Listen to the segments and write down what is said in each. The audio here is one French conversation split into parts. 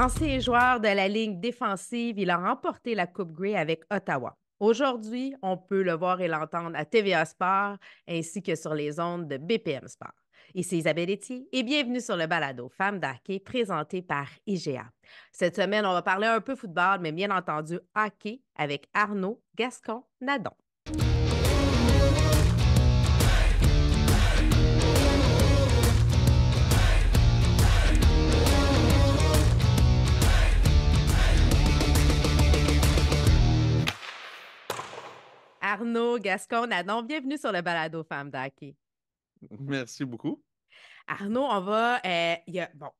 Ancien joueur de la ligne défensive, il a remporté la Coupe Grey avec Ottawa. Aujourd'hui, on peut le voir et l'entendre à TVA Sport ainsi que sur les ondes de BPM Sport. Ici Isabelle Etier et bienvenue sur le balado Femmes d'hockey présenté par IGA. Cette semaine, on va parler un peu football, mais bien entendu hockey avec Arnaud Gascon-Nadon. Arnaud Gascon-Nadon. Bienvenue sur le balado Femmes d'Aki. Merci beaucoup. Arnaud, on va. Euh, y a, bon,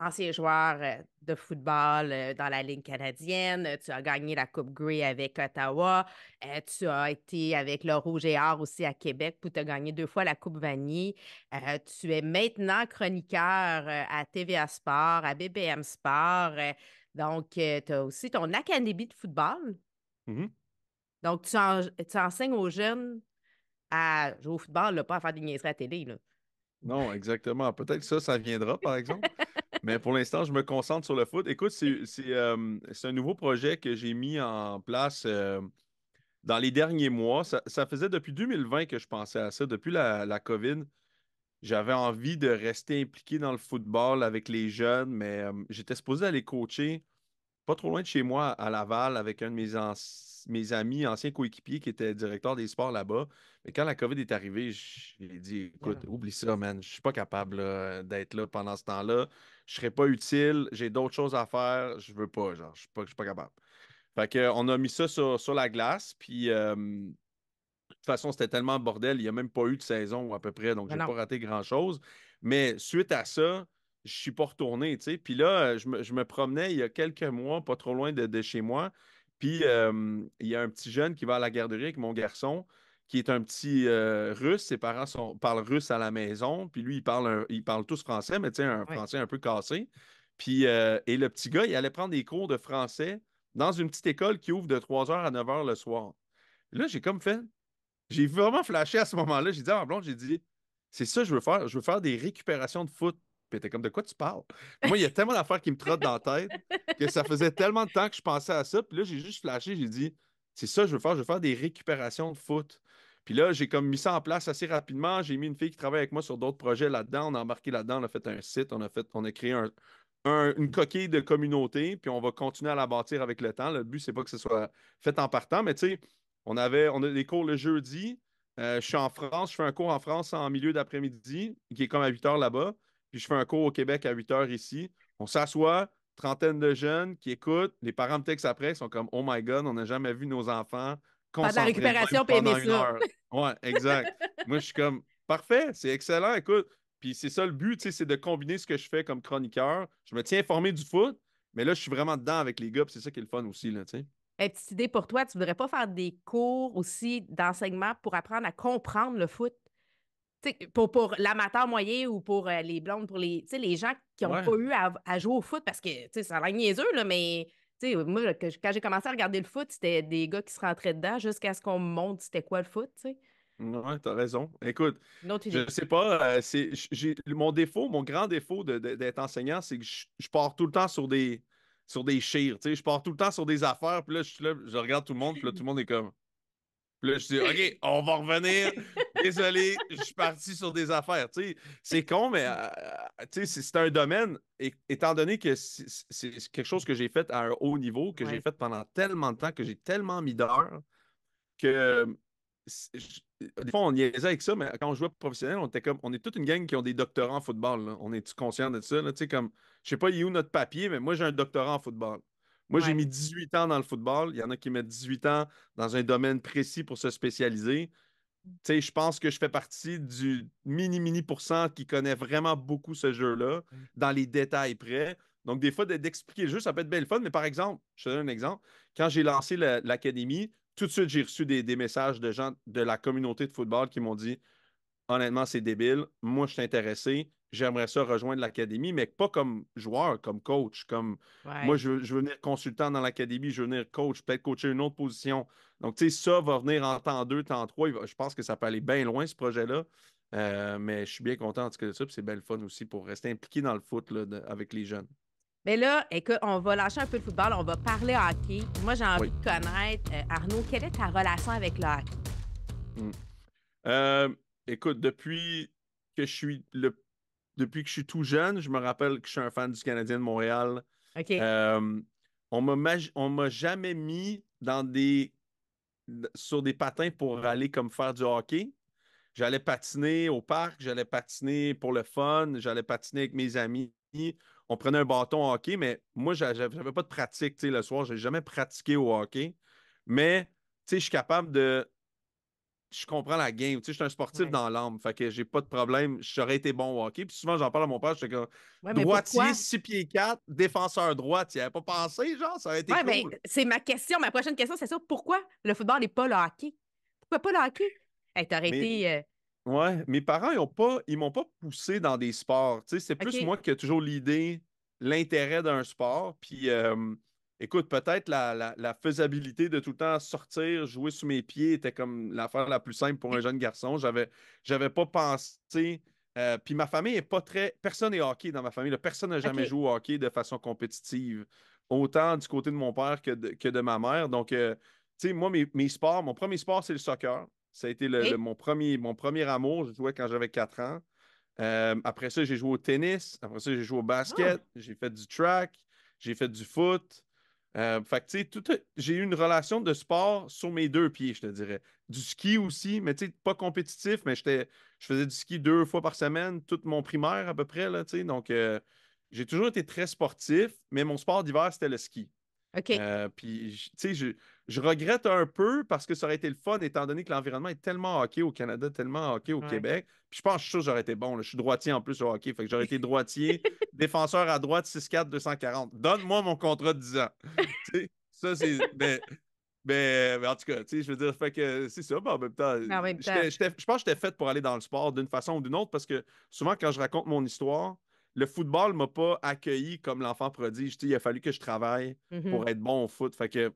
ancien joueur euh, de football euh, dans la Ligue canadienne. Tu as gagné la Coupe Grey avec Ottawa. Euh, tu as été avec le Rouge et Or aussi à Québec pour te gagner deux fois la Coupe Vanier. Tu es maintenant chroniqueur à TVA Sport, à BBM Sport. Donc, tu as aussi ton académie de football. Mm-hmm. Donc, tu, enseignes aux jeunes à jouer au football, pas à faire des niaiseries à la télé. Non, exactement. Peut-être que ça, ça viendra, par exemple. Mais pour l'instant, je me concentre sur le foot. Écoute, c'est euh, un nouveau projet que j'ai mis en place euh, dans les derniers mois. Ça, faisait depuis 2020 que je pensais à ça. Depuis la, COVID, j'avais envie de rester impliqué dans le football avec les jeunes, mais euh, j'étais supposé aller coacher pas trop loin de chez moi à Laval avec un de mes anciens mes amis, anciens coéquipiers qui étaient directeurs des sports là-bas. Mais quand la COVID est arrivée, j'ai dit ah. écoute, oublie ça, man, je ne suis pas capable d'être là pendant ce temps-là. Je ne serais pas utile, j'ai d'autres choses à faire, je veux pas, je suis pas, suis pas capable. Fait on a mis ça sur, la glace, puis de toute façon, c'était tellement bordel, il n'y a même pas eu de saison à peu près, donc je n'ai pas raté grand-chose. Mais suite à ça, je suis pas retourné, tu Puis là, je me, promenais il y a quelques mois, pas trop loin de, de chez moi. Puis il y a un petit jeune qui va à la garderie avec mon garçon, qui est un petit russe. Ses parents parlent russe à la maison. Puis lui, il parle, il parle tous français, mais tu sais, un français un peu cassé. Puis, et le petit gars, il allait prendre des cours de français dans une petite école qui ouvre de 3h à 9h le soir. Là, j'ai comme fait. J'ai vraiment flashé à ce moment-là. J'ai dit à ma ah, blonde, j'ai dit, c'est ça je veux faire. Je veux faire des récupérations de foot puis t'es comme, de quoi tu parles? Moi, il y a tellement d'affaires qui me trottent dans la tête que ça faisait tellement de temps que je pensais à ça. Puis là, j'ai juste flashé, j'ai dit, c'est ça que je veux faire, je veux faire des récupérations de foot. Puis là, j'ai comme mis ça en place assez rapidement. J'ai mis une fille qui travaille avec moi sur d'autres projets là-dedans. On a embarqué là-dedans, on a fait un site, on a, fait, on a créé une coquille de communauté, puis on va continuer à la bâtir avec le temps. Le but, c'est pas que ce soit fait en partant, mais tu sais, on avait on a des cours le jeudi. Euh, je suis en France, je fais un cours en France en milieu d'après-midi, qui est comme à 8 heures là-bas puis je fais un cours au Québec à 8 heures ici. On s'assoit, trentaine de jeunes qui écoutent. Les parents me textent après, ils sont comme Oh my God, on n'a jamais vu nos enfants. Faire la récupération pendant une heure. Ouais, exact. Moi, je suis comme Parfait, c'est excellent. Écoute, puis c'est ça le but, c'est de combiner ce que je fais comme chroniqueur. Je me tiens informé du foot, mais là, je suis vraiment dedans avec les gars, c'est ça qui est le fun aussi, là, tu sais. petite idée pour toi, tu voudrais pas faire des cours aussi d'enseignement pour apprendre à comprendre le foot? pour, pour l'amateur moyen ou pour euh, les blondes, pour les, les gens qui n'ont pas eu à, jouer au foot parce que ça a l'air niaiseux, là, mais moi, quand j'ai commencé à regarder le foot, c'était des gars qui se rentraient dedans jusqu'à ce qu'on me montre c'était quoi le foot. Oui, Ouais, t'as raison. Écoute, je sais pas, euh, mon défaut, mon grand défaut d'être enseignant, c'est que je, pars tout le temps sur des sur des sais je pars tout le temps sur des affaires, puis je, là, je regarde tout le monde, puis là, tout le monde est comme... Puis là, je dis, OK, on va revenir désolé, je suis parti sur des affaires. C'est con, mais euh, c'est un domaine, étant donné que c'est quelque chose que j'ai fait à un haut niveau, que j'ai fait pendant tellement de temps, que j'ai tellement mis d'heures, que des fois, on niaisait avec ça, mais quand on jouait professionnel, on était comme, on est toute une gang qui ont des doctorants en football. On est conscient de ça? Tu sais, comme, je sais pas, il est où notre papier, mais moi, j'ai un doctorat en football. Moi, j'ai mis 18 ans dans le football. Il y en a qui mettent 18 ans dans un domaine précis pour se spécialiser je pense que je fais partie du mini-mini pourcent qui connaît vraiment beaucoup ce jeu-là, mm. dans les détails près. Donc, des fois, d'expliquer le jeu, ça peut être belle fun, mais par exemple, je te donne un exemple. Quand j'ai lancé l'académie, tout de suite, j'ai reçu des, messages de gens de la communauté de football qui m'ont dit Honnêtement, c'est débile. Moi, je suis intéressé. J'aimerais ça rejoindre l'académie, mais pas comme joueur, comme coach. Comme Moi, je, veux venir consultant dans l'académie, je veux venir coach, peut-être coacher une autre position. Donc, tu sais, ça va venir en temps 2, temps 3. Je pense que ça peut aller bien loin, ce projet-là. Euh, mais je suis bien content en tout cas de ça. C'est belle fun aussi pour rester impliqué dans le foot avec les jeunes. Mais là, écoute, on va lâcher un peu le football, on va parler hockey. Moi, j'ai envie de connaître, euh, Arnaud, quelle est ta relation avec le hockey? Mmh. Euh, écoute, depuis que je suis le depuis que je suis tout jeune, je me rappelle que je suis un fan du Canadien de Montréal. OK. on m'a jamais mis dans des sur des patins pour aller comme faire du hockey. J'allais patiner au parc, j'allais patiner pour le fun, j'allais patiner avec mes amis. On prenait un bâton hockey, mais moi, j'avais pas de pratique. Le soir, j'ai jamais pratiqué au hockey. Mais je suis capable de je comprends la game. Tu sais, je suis un sportif dans l'âme. Fait que j'ai pas de problème. J'aurais été bon au hockey. Puis souvent, j'en parle à mon père. J'étais comme droitier, 6 pieds 4, défenseur droit. Tu n'y avais pas pensé, genre, ça aurait été ouais, cool. c'est ma question. Ma prochaine question, c'est ça. Pourquoi le football n'est pas le hockey? Pourquoi pas le hockey? Hey, t'aurais été. Euh ouais, mes parents, ils ont m'ont pas poussé dans des sports. Tu sais, c'est plus moi qui ai toujours l'idée, l'intérêt d'un sport. Puis écoute, peut-être la, faisabilité de tout le temps sortir, jouer sous mes pieds était comme l'affaire la plus simple pour un jeune garçon. J'avais, j'avais pas pensé. Euh, puis ma famille est pas très. Personne n'est hockey dans ma famille. Personne n'a jamais joué au hockey de façon compétitive, autant du côté de mon père que de, ma mère. Donc, euh, tu sais, moi, mes, sports, mon premier sport, c'est le soccer. Ça a été mon, premier, mon premier amour. Je jouais quand j'avais 4 ans. Euh, après ça, j'ai joué au tennis. Après ça, j'ai joué au ah! basket. J'ai fait du track. J'ai fait du foot. Euh, j'ai eu une relation de sport sur mes deux pieds, je te dirais. Du ski aussi, mais tu sais, pas compétitif, mais je faisais du ski deux fois par semaine, tout mon primaire à peu près, là, tu sais. Donc, euh, j'ai toujours été très sportif, mais mon sport d'hiver, c'était le ski. Euh, puis, tu sais, je, regrette un peu parce que ça aurait été le fun, étant donné que l'environnement est tellement hockey au Canada, tellement hockey au Québec. Puis je pense que j'aurais été bon. Je suis droitier en plus au hockey. Fait que j'aurais été droitier, défenseur à droite, 4 240. Donne-moi mon contrat de 10 ans. ça, c'est. Mais, ben, ben, ben, en tout cas, tu sais, je veux dire, fait que c'est ça. en même temps, je pense que j'étais fait pour aller dans le sport d'une façon ou d'une autre parce que souvent, quand je raconte mon histoire, le football m'a pas accueilli comme l'enfant prodige. il a fallu que je travaille pour mm-hmm. être bon au foot. Fait que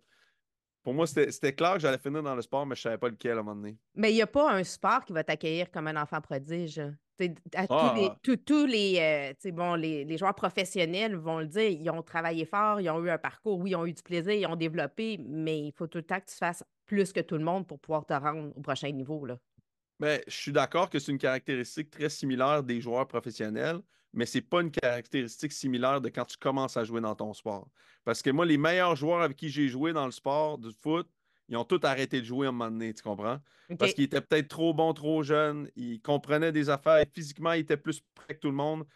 pour moi, c'était clair que j'allais finir dans le sport, mais je ne savais pas lequel à un moment donné. Mais il n'y a pas un sport qui va t'accueillir comme un enfant prodige. Hein. tous les, ah! euh, bon, les, joueurs professionnels vont le dire, ils ont travaillé fort, ils ont eu un parcours, oui, ils ont eu du plaisir, ils ont développé, mais il faut tout le temps que tu fasses plus que tout le monde pour pouvoir te rendre au prochain niveau. Là. Mais ben, je suis d'accord que c'est une caractéristique très similaire des joueurs professionnels mais ce n'est pas une caractéristique similaire de quand tu commences à jouer dans ton sport. Parce que moi, les meilleurs joueurs avec qui j'ai joué dans le sport du foot, ils ont tous arrêté de jouer à un moment donné, tu comprends? Parce qu'ils étaient peut-être trop bons, trop jeunes, ils comprenaient des affaires, physiquement, ils étaient plus près que tout le monde.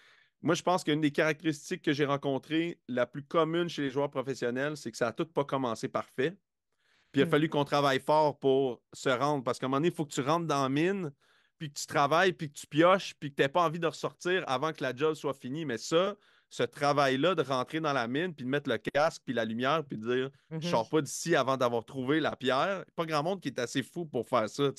Moi, je pense qu'une des caractéristiques que j'ai rencontrées, la plus commune chez les joueurs professionnels, c'est que ça n'a tout pas commencé parfait. Puis il a hmm. fallu qu'on travaille fort pour se rendre. Parce qu'à un moment donné, il faut que tu rentres dans la mine, puis que tu travailles, puis que tu pioches, puis que tu n'as pas envie de ressortir avant que la job soit finie. Mais ça, ce travail-là de rentrer dans la mine, puis de mettre le casque, puis la lumière, puis de dire je ne mm-hmm. je sors pas d'ici avant d'avoir trouvé la pierre. Pas grand monde qui est assez fou pour faire ça.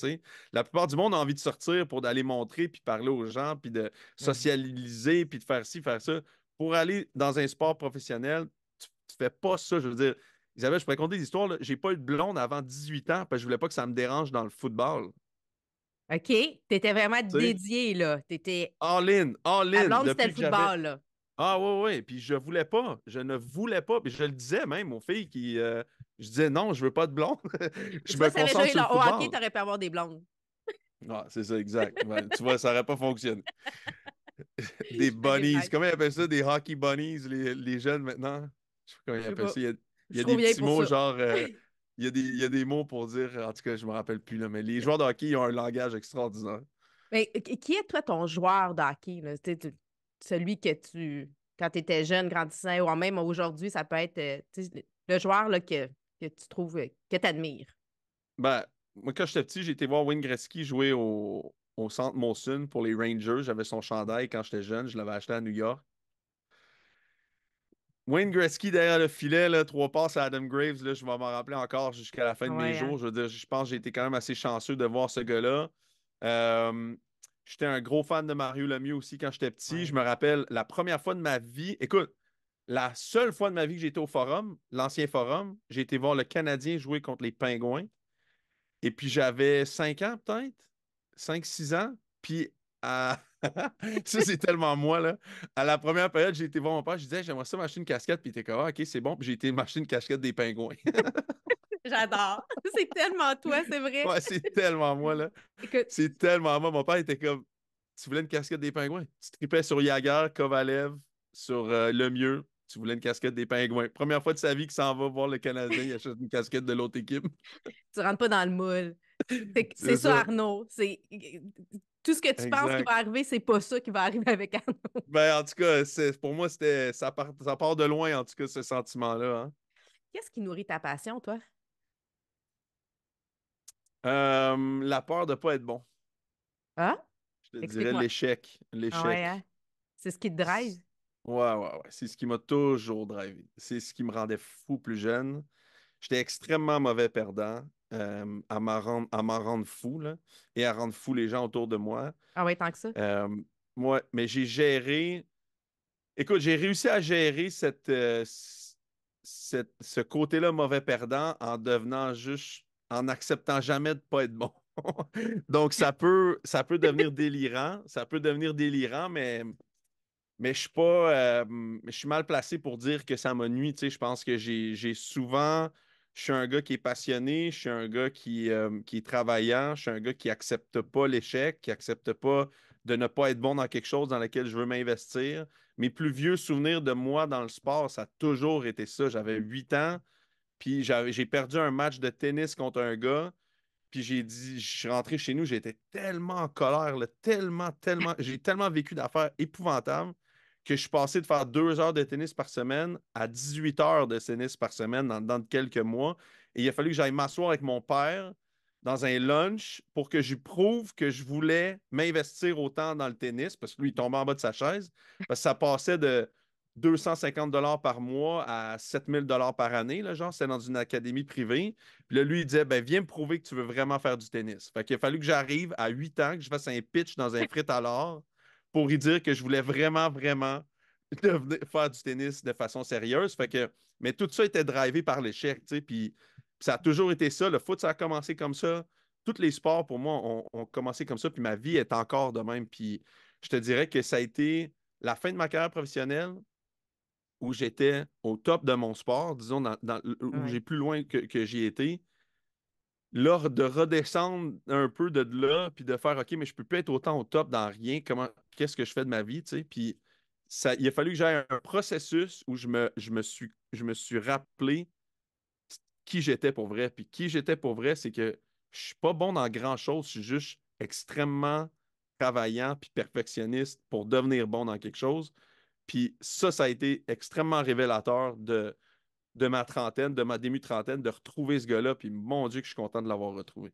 La plupart du monde a envie de sortir pour d'aller montrer, puis parler aux gens, puis de mm-hmm. socialiser, puis de faire ci, faire ça. Pour aller dans un sport professionnel, tu, ne fais pas ça. Je veux dire, Isabelle, je pourrais raconter des histoires. J'ai pas eu de blonde avant 18 ans, parce que je voulais pas que ça me dérange dans le football. OK? Tu étais vraiment dédié, là. Tu étais. All in, all in. La c'était le football, là. Ah, oui, oui. Puis je voulais pas. Je ne voulais pas. Puis je le disais même aux filles qui. Euh, je disais non, je veux pas de blonde. je me concentre sur le Au hockey, t'aurais pu avoir des blondes. Ah, c'est ça, exact. tu vois, ça n'aurait pas fonctionné. des bunnies. Comment ils appellent ça? Des hockey bunnies, les, jeunes maintenant? Je sais pas comment ils appellent ça. Il y a, des petits mots genre. Euh, Il y, a des, mots pour dire, en tout cas, je ne me rappelle plus, mais les joueurs de hockey ont un langage extraordinaire. Mais qui est, toi, ton joueur de hockey? celui que tu, quand tu étais jeune, grandissant, ou même aujourd'hui, ça peut être euh, le joueur là, que, tu trouves, euh, que tu admires. Ben, moi, quand j'étais petit, j'ai été voir Wayne Gretzky jouer au, au centre Monsun pour les Rangers. J'avais son chandail quand j'étais jeune. Je l'avais acheté à New York. Wayne Gretzky derrière le filet, trois passes à Adam Graves, je vais m'en rappeler encore jusqu'à la fin de mes jours. Je pense que j'ai été quand même assez chanceux de voir ce gars-là. j'étais un gros fan de Mario Lemieux aussi quand j'étais petit. Je me rappelle la première fois de ma vie. Écoute, la seule fois de ma vie que j'étais au forum, l'ancien forum, j'ai été voir le Canadien jouer contre les Pingouins. Et puis j'avais 5 ans peut-être, 5-6 ans. Puis à. ça, c'est tellement moi, là. À la première période, j'ai été voir mon père, je disais, j'aimerais ça m'acheter une casquette, puis il était comme, ah, ok, c'est bon, puis j'ai été m'acheter une casquette des pingouins. J'adore. C'est tellement toi, c'est vrai. Ouais, c'est tellement moi, là. C'est tellement moi. Mon père était comme, tu voulais une casquette des pingouins. Tu tripais sur Yager, Kovalev, sur euh, Le Mieux. Tu voulais une casquette des pingouins. Première fois de sa vie qu'il s'en va voir le Canadien, il achète une casquette de l'autre équipe. Tu rentres pas dans le moule. C'est ça, Arnaud. C'est tout ce que tu penses qui va arriver, c'est pas ça qui va arriver avec Arnaud. ben, en tout cas, pour moi, ça part, ça part de loin, en tout cas, ce sentiment-là. Hein. Qu'est-ce qui nourrit ta passion, toi? la peur de ne pas être bon. Ah? Je te dirais l'échec. Ah l'échec. Hein? C'est ce qui te drive? Ouais, ouais, ouais. C'est ce qui m'a toujours drivé. C'est ce qui me rendait fou plus jeune. J'étais extrêmement mauvais perdant. Euh, à m'en rendre, fou là, et à rendre fou les gens autour de moi. Ah ouais, tant que ça. Euh, moi, mais j'ai géré. Écoute, j'ai réussi à gérer cette, euh, ce côté-là mauvais perdant en devenant juste, en n'acceptant jamais de ne pas être bon. Donc, ça peut, ça peut devenir délirant. Ça peut devenir délirant, mais, mais je suis pas. je suis mal placé pour dire que ça m'ennuie. Je pense que j'ai souvent je suis un gars qui est passionné, je suis un gars qui, euh, est travaillant, je suis un gars qui n'accepte pas l'échec, qui n'accepte pas de ne pas être bon dans quelque chose dans lequel je veux m'investir. Mes plus vieux souvenirs de moi dans le sport, ça a toujours été ça. J'avais 8 mm. ans, puis j'ai perdu un match de tennis contre un gars, puis j'ai dit, je suis rentré chez nous, j'étais tellement en colère, tellement, tellement, j'ai tellement vécu d'affaires épouvantables que je suis passé de faire deux heures de tennis par semaine à 18 heures de tennis par semaine dans, quelques mois. Et il a fallu que j'aille m'asseoir avec mon père dans un lunch pour que je prouve que je voulais m'investir autant dans le tennis, parce que lui, il tombait en bas de sa chaise, parce que ça passait de 250 dollars par mois à 7000 dollars par année, là, genre, c'est dans une académie privée. Puis là, lui, il disait, ben, viens me prouver que tu veux vraiment faire du tennis. Fait qu'il a fallu que j'arrive à 8 ans, que je fasse un pitch dans un frit à l'or pour y dire que je voulais vraiment, vraiment faire du tennis de façon sérieuse. Fait que, mais tout ça était drivé par l'échec, puis, ça a toujours été ça. Le foot, ça a commencé comme ça. Tous les sports, pour moi, ont, commencé comme ça, puis ma vie est encore de même. Puis je te dirais que ça a été la fin de ma carrière professionnelle où j'étais au top de mon sport, disons, où j'ai plus loin que j'y étais lors de redescendre un peu de là, puis de faire OK, mais je peux plus être autant au top dans rien. Comment, qu'est-ce que je fais de ma vie, tu sais? Puis ça, il a fallu que j'aie un processus où je me, je me, suis, je me suis rappelé qui j'étais pour vrai. Puis qui j'étais pour vrai, c'est que je suis pas bon dans grand-chose, je suis juste extrêmement travaillant puis perfectionniste pour devenir bon dans quelque chose. Puis ça, ça a été extrêmement révélateur de de ma trentaine, de ma demi-trentaine, de retrouver ce gars-là. Puis mon Dieu, que je suis content de l'avoir retrouvé.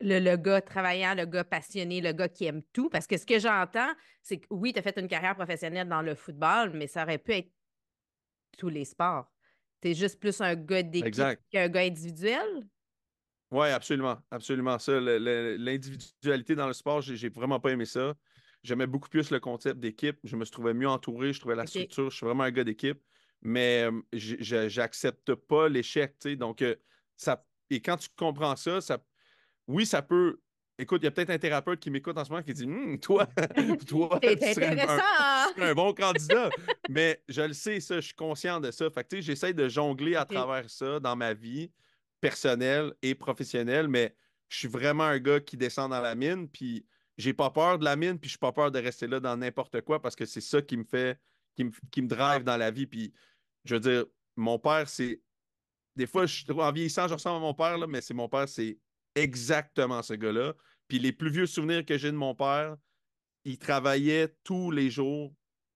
Le, gars travaillant, le gars passionné, le gars qui aime tout. Parce que ce que j'entends, c'est que oui, tu as fait une carrière professionnelle dans le football, mais ça aurait pu être tous les sports. Tu es juste plus un gars d'équipe qu'un gars individuel. Oui, absolument. Absolument ça. L'individualité dans le sport, j'ai vraiment pas aimé ça. J'aimais beaucoup plus le concept d'équipe. Je me trouvais mieux entouré. Je trouvais la structure. Je suis vraiment un gars d'équipe mais j'accepte pas l'échec. Donc, ça, et quand tu comprends ça, ça oui, ça peut. Écoute, il y a peut-être un thérapeute qui m'écoute en ce moment qui dit «Hmm, Toi, toi hein!» tu serais un, bon candidat. mais je le sais, ça, je suis conscient de ça. Fait que j'essaie de jongler à travers ça dans ma vie personnelle et professionnelle, mais je suis vraiment un gars qui descend dans la mine, puis j'ai pas peur de la mine, puis je suis pas peur de rester là dans n'importe quoi parce que c'est ça qui me fait, qui me, qui me drive ah. dans la vie. Puis je veux dire, mon père, c'est. Des fois, je, en vieillissant, je ressemble à mon père, mais c'est mon père, c'est exactement ce gars-là. Puis les plus vieux souvenirs que j'ai de mon père, il travaillait tous les jours,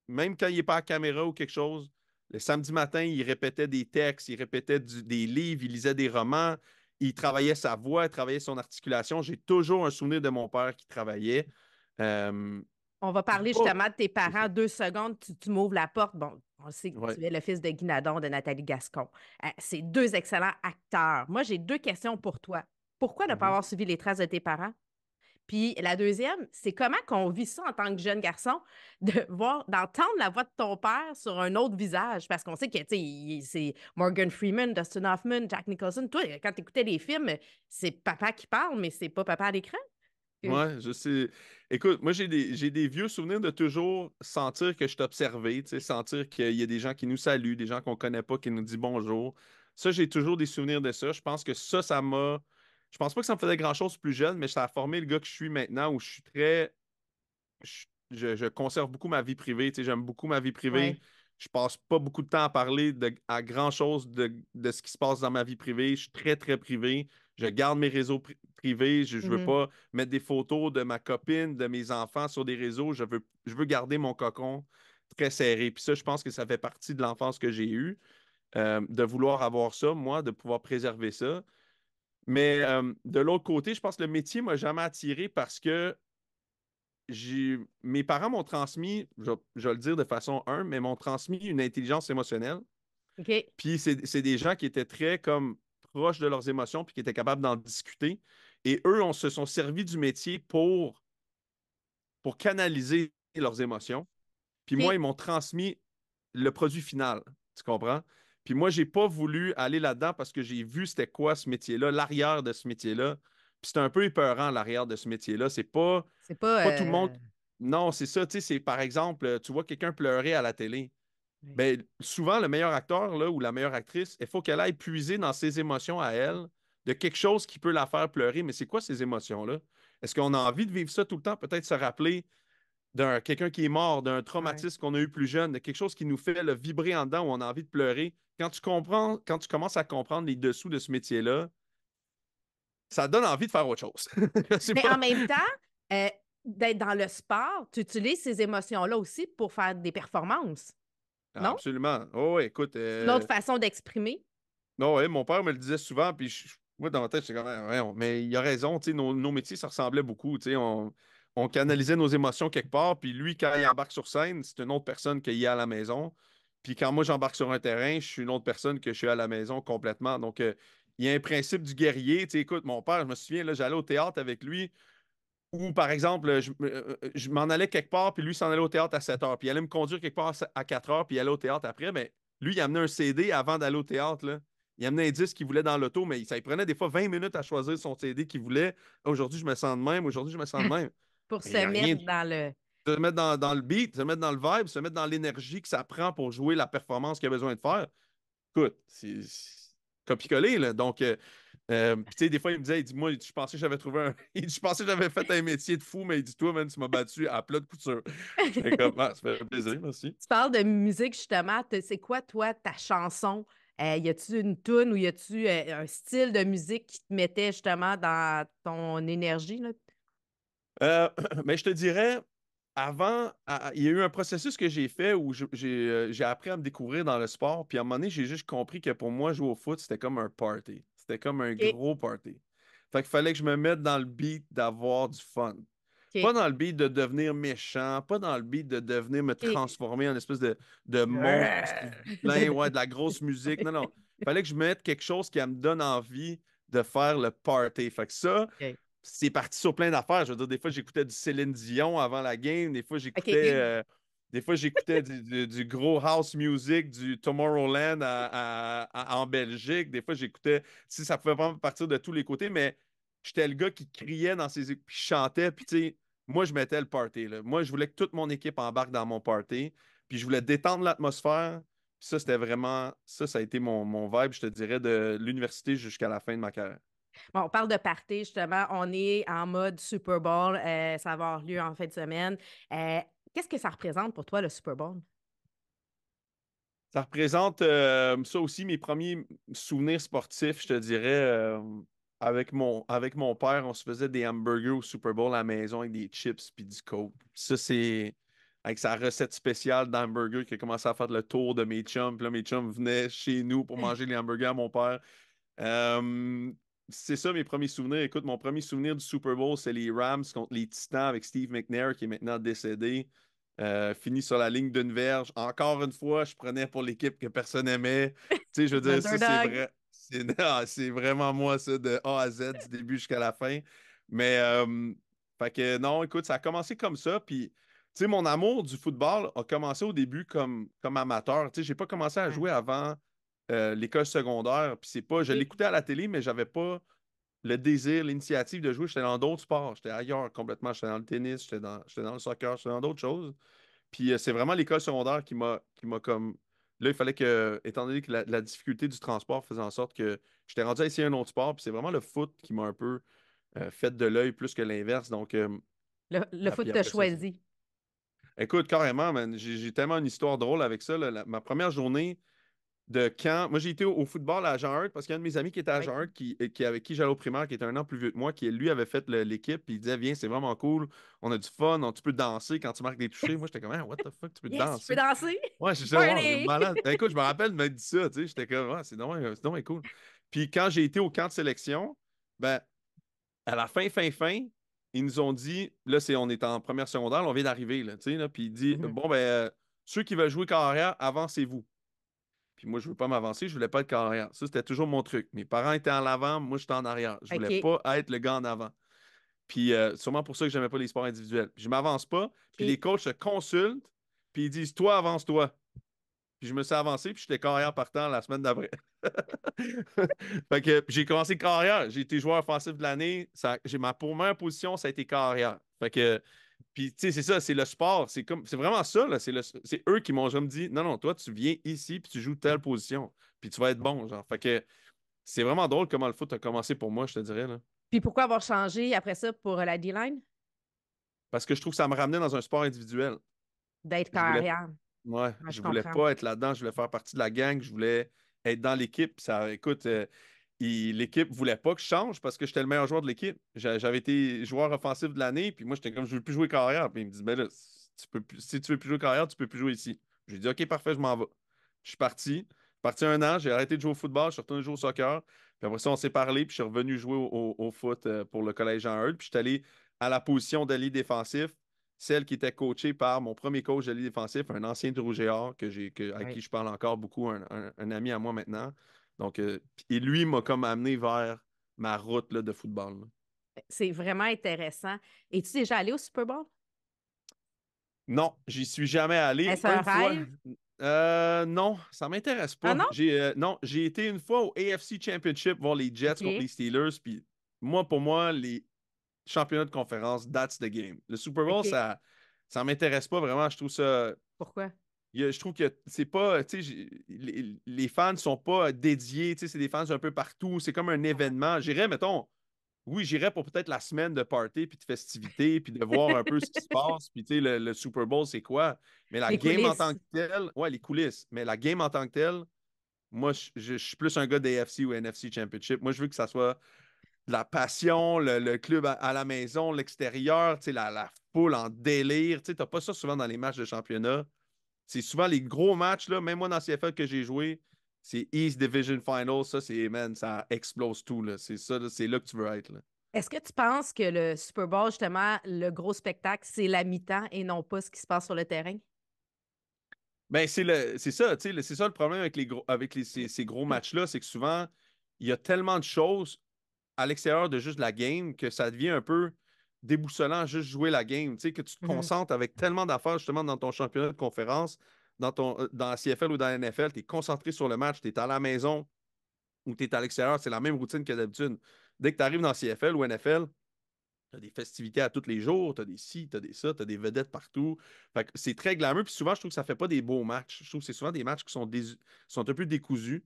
même quand il n'est pas à caméra ou quelque chose. Le samedi matin, il répétait des textes, il répétait des livres, il lisait des romans, il travaillait sa voix, il travaillait son articulation. J'ai toujours un souvenir de mon père qui travaillait. Euh, On va parler oh! justement de tes parents deux secondes. Tu, tu m'ouvres la porte. Bon, on sait que tu es le fils de Guinadon de Nathalie Gascon. Hein, c'est deux excellents acteurs. Moi, j'ai deux questions pour toi. Pourquoi ne pas mm-hmm. avoir suivi les traces de tes parents? Puis la deuxième, c'est comment qu'on vit ça en tant que jeune garçon, de voir, d'entendre la voix de ton père sur un autre visage, parce qu'on sait que, c'est Morgan Freeman, Dustin Hoffman, Jack Nicholson. Toi, quand tu écoutais les films, c'est papa qui parle, mais c'est pas papa à l'écran je sais. Écoute, moi, j'ai des, vieux souvenirs de toujours sentir que je suis observé, sentir qu'il y a des gens qui nous saluent, des gens qu'on ne connaît pas, qui nous disent bonjour. Ça, j'ai toujours des souvenirs de ça. Je pense que ça, ça m'a. Je pense pas que ça me faisait grand-chose plus jeune, mais ça a formé le gars que je suis maintenant où je suis très. Je, conserve beaucoup ma vie privée. J'aime beaucoup ma vie privée. Je passe pas beaucoup de temps à parler à grand-chose de ce qui se passe dans ma vie privée. Je suis très, très privé je garde mes réseaux privés, je ne veux mmh pas mettre des photos de ma copine, de mes enfants sur des réseaux, je veux, je veux garder mon cocon très serré. Puis ça, je pense que ça fait partie de l'enfance que j'ai eue, euh, de vouloir avoir ça, moi, de pouvoir préserver ça. Mais euh, de l'autre côté, je pense que le métier m'a jamais attiré parce que mes parents m'ont transmis, je, vais le dire de façon un, mais m'ont transmis une intelligence émotionnelle. Puis c'est des gens qui étaient très comme proches de leurs émotions puis qui étaient capables d'en discuter. Et eux, on se sont servis du métier pour, pour canaliser leurs émotions. Puis moi, ils m'ont transmis le produit final. Tu comprends? Puis moi, j'ai pas voulu aller là-dedans parce que j'ai vu c'était quoi ce métier-là, l'arrière de ce métier-là. Puis c'est un peu épeurant l'arrière de ce métier-là. C'est pas, pas, pas tout le monde. Euh, non, c'est ça. Tu sais, c'est par exemple, euh, tu vois quelqu'un pleurer à la télé. Mais ben, souvent, le meilleur acteur là, ou la meilleure actrice, il faut qu'elle aille puiser dans ses émotions à elle de quelque chose qui peut la faire pleurer. Mais c'est quoi ces émotions-là? Est-ce qu'on a envie de vivre ça tout le temps? Peut-être se rappeler d'un quelqu'un qui est mort, d'un traumatisme qu'on a eu plus jeune, de quelque chose qui nous fait vibrer en dedans où on a envie de pleurer. Quand tu comprends, quand tu commences à comprendre les dessous de ce métier-là, ça donne envie de faire autre chose. Mais en même temps, euh, d'être dans le sport, tu utilises ces émotions-là aussi pour faire des performances. Absolument. Oh, écoute. Une euh, autre façon d'exprimer. Non, ouais, mon père me le disait souvent, puis moi, dans ma tête, c'est quand même... mais il a raison, nos, nos métiers, ça ressemblait beaucoup. On... on canalisait nos émotions quelque part, puis lui, quand il embarque sur scène, c'est une autre personne qu'il y a à la maison. Puis quand moi, j'embarque sur un terrain, je suis une autre personne que je suis à la maison complètement. Donc, euh, il y a un principe du guerrier. écoute, mon père, je me souviens, j'allais au théâtre avec lui. Ou par exemple, euh, euh, euh, je, m'en allais quelque part, puis lui s'en allait au théâtre à 7 heures, puis il allait me conduire quelque part à 4 heures, puis il allait au théâtre après. Mais lui, il amenait un CD avant d'aller au théâtre. Là. Il amenait un disque qu'il voulait dans l'auto, mais ça prenait des fois 20 minutes à choisir son CD qu'il voulait. Aujourd'hui, je me sens de même. Aujourd'hui, je me sens de même. Pour se mettre dans le. Se mettre dans, le beat, se mettre dans le vibe, se mettre dans l'énergie que ça prend pour jouer la performance qu'il a besoin de faire. Écoute, c'est copie-coller. Donc, euh, tu sais, des fois, il me disait, il moi, je pensais que j'avais trouvé un. je pensais j'avais fait un métier de fou, mais il dit, toi, tu m'as battu à plat de couture. Ah, ça fait plaisir, merci. Tu parles de musique, justement. C'est quoi, toi, ta chanson? Euh, y a-tu une tune ou y a-tu euh, un style de musique qui te mettait justement dans ton énergie? mais je te dirais, avant, il y a eu un processus que j'ai fait où j'ai appris à me découvrir dans le sport. Puis à un moment donné, j'ai juste compris que pour moi, jouer au foot, c'était comme un party. C'était comme un gros party. Fait qu'il fallait que je me mette dans le beat d'avoir du fun. Pas dans le beat de devenir méchant, pas dans le beat de devenir me transformer en espèce de, de monstre de la grosse musique. Non, non. Il Fallait que je mette quelque chose qui me donne envie de faire le party. Fait que ça, c'est parti sur plein d'affaires. Je veux dire, des fois, j'écoutais du Céline Dion avant la game, des fois, j'écoutais. Euh, des fois, j'écoutais du, gros house music, du Tomorrowland en Belgique. Des fois, j'écoutais, si ça pouvait vraiment partir de tous les côtés, mais j'étais le gars qui criait dans ses puis chantait, puis tu sais, moi, je mettais le party. Là. Moi, je voulais que toute mon équipe embarque dans mon party, puis je voulais détendre l'atmosphère. ça, c'était vraiment, ça, ça a été mon, mon vibe, je te dirais, de l'université jusqu'à la fin de ma carrière. Bon, on parle de party, justement. On est en mode Super Bowl. Euh, ça va avoir lieu en fin de semaine. Euh, Qu'est-ce que ça représente pour toi, le Super Bowl? Ça représente euh, ça aussi mes premiers souvenirs sportifs, je te dirais. Euh, avec, mon, avec mon père, on se faisait des hamburgers au Super Bowl à la maison avec des chips et du coke. Ça, c'est avec sa recette spéciale d'hamburger qui a commencé à faire le tour de mes chums. Puis là, mes chums venaient chez nous pour manger les hamburgers à mon père. c'est ça mes premiers souvenirs. Écoute, mon premier souvenir du Super Bowl, c'est les Rams contre les Titans avec Steve McNair qui est maintenant décédé. Euh, fini sur la ligne d'une verge. Encore une fois, je prenais pour l'équipe que personne aimait. Tu je veux dire, c'est vrai. Ah, c'est vraiment moi, ça, de A à Z, du début jusqu'à la fin. Mais, que non, écoute, ça a commencé comme ça. Puis, tu mon amour du football a commencé au début comme, comme amateur. Tu sais, j'ai pas commencé à jouer avant euh, l'école secondaire. Puis, c'est pas, je l'écoutais à la télé, mais j'avais pas le désir, l'initiative de jouer. J'étais dans d'autres sports, j'étais ailleurs complètement. J'étais dans le tennis, j'étais dans, le soccer, j'étais dans d'autres choses. Puis euh, c'est vraiment l'école secondaire qui m'a comme. Là, il fallait que, étant donné que la, difficulté du transport faisait en sorte que j'étais rendu à essayer un autre sport, puis c'est vraiment le foot qui m'a un peu euh, fait de l'œil plus que l'inverse. Donc, euh, le, ah, foot t'a choisi. Écoute, carrément, j'ai tellement une histoire drôle avec ça. ma première journée, de quand. Moi, j'ai été au, football à Jean Hurt parce qu'il y a un de mes amis qui était à Jean Hurt, qui, avec qui j'allais au primaire, qui était un an plus vieux que moi, qui lui avait fait l'équipe, puis il disait Viens, c'est vraiment cool, on a du fun, on, tu peux danser quand tu marques des touchés. moi, j'étais comme What the fuck, tu peux danser. Tu peux danser. Ouais, j'étais malade. Ben, écoute, je me rappelle de m'être dit ça, tu sais, j'étais comme dommage c'est dommage, euh, cool. Puis quand j'ai été au camp de sélection, ben, à la fin, fin, fin, ils nous ont dit Là, c'est, on est en première secondaire, on vient d'arriver, là, tu sais, puis il dit mm-hmm. Bon, ben, euh, ceux qui veulent jouer carrière, avancez-vous. Puis moi, je ne veux pas m'avancer, je ne voulais pas être carrière. Ça, c'était toujours mon truc. Mes parents étaient en l'avant, moi, j'étais en arrière. Je ne voulais pas être le gars en avant. Puis euh, sûrement pour ça que je n'aimais pas les sports individuels. Je ne m'avance pas. Puis les coachs se consultent, puis ils disent Toi, avance-toi. Puis je me suis avancé, puis j'étais carrière partant la semaine d'après. fait que j'ai commencé carrière. J'ai été joueur offensif de l'année. J'ai ma première position, ça a été carrière. Fait que puis, tu sais, c'est ça, c'est le sport. C'est comme c'est vraiment ça, C'est eux qui m'ont jamais dit Non, non, toi, tu viens ici, puis tu joues telle position, puis tu vas être bon. Genre. Fait que c'est vraiment drôle comment le foot a commencé pour moi, je te dirais. Là. Puis pourquoi avoir changé après ça pour euh, la D-line? Parce que je trouve que ça me ramenait dans un sport individuel. D'être carrière. Ouais, je, voulais pas être là-dedans, je voulais faire partie de la gang, je voulais être dans l'équipe. Ça, écoute, euh, l'équipe voulait pas que je change parce que j'étais le meilleur joueur de l'équipe. J'avais été joueur offensif de l'année, puis moi, j'étais comme, je veux plus jouer carrière. Puis il me dit, ben si tu ne si tu veux plus jouer carrière, tu peux plus jouer ici. Je J'ai dit, OK, parfait, je m'en vais. Je suis parti. parti un an, j'ai arrêté de jouer au football, je suis retourné jouer au soccer. Puis après ça, on s'est parlé, puis je suis revenu jouer au, foot euh, pour le collège jean Heul. Puis je suis allé à la position d'allié défensif, celle qui était coachée par mon premier coach d'allié défensif, un ancien de que j'ai, à qui je parle encore beaucoup, un ami à moi maintenant. Donc, euh, et lui m'a comme amené vers ma route de football. Ben, c'est vraiment intéressant. Es-tu déjà allé au Super Bowl? Non, j'y suis jamais allé. Est-ce un rêve? Euh, non, ça ne m'intéresse pas. Ah, non? J'ai, euh, non, j'ai été une fois au AFC Championship voir les Jets contre les Steelers. Puis moi, pour moi, les championnats de conférence, that's the game. Le Super Bowl, ça ça m'intéresse pas vraiment. Je trouve ça. Pourquoi? je trouve que c'est pas. Les, les fans sont pas dédiés. C'est des fans un peu partout. C'est comme un ah événement. J'irais, mettons, oui, j'irais pour peut-être la semaine de party puis de festivités puis de voir un peu ce qui se passe. Puis, tu le, Super Bowl, c'est quoi? Mais la game en tant que telle, ouais, les coulisses. Mais la game en tant que telle, moi, je, suis plus un gars d'AFC ou NFC Championship. Moi, je veux que ça soit de la passion, le, club à, la maison, l'extérieur, tu sais, la, la foule en délire. Tu sais, pas ça souvent dans les matchs de championnat. C'est souvent les gros matchs, là, même moi dans CFL que j'ai joué, c'est East Division Finals, ça, c'est, man, ça explose tout. C'est ça, c'est là que tu veux être. Est-ce que tu penses que le Super Bowl, justement, le gros spectacle, c'est la mi-temps et non pas ce qui se passe sur le terrain? Ben, c'est ça, tu sais c'est ça le problème avec, les avec ces, gros matchs-là, c'est que souvent, il y a tellement de choses à l'extérieur de juste la game que ça devient un peu déboussolant juste jouer la game, tu sais, que tu te mmh concentres avec tellement d'affaires justement dans ton championnat de conférence, dans, ton, euh, dans la CFL ou dans la NFL, tu es concentré sur le match, tu es à la maison ou tu es à l'extérieur, c'est la même routine que d'habitude. Dès que tu arrives dans la CFL ou NFL, tu as des festivités à tous les jours, tu as des ci, tu as des ça, tu as des vedettes partout. c'est très glamour. Puis souvent, je trouve que ça ne fait pas des beaux matchs. Je trouve que c'est souvent des matchs qui sont, sont un peu décousus.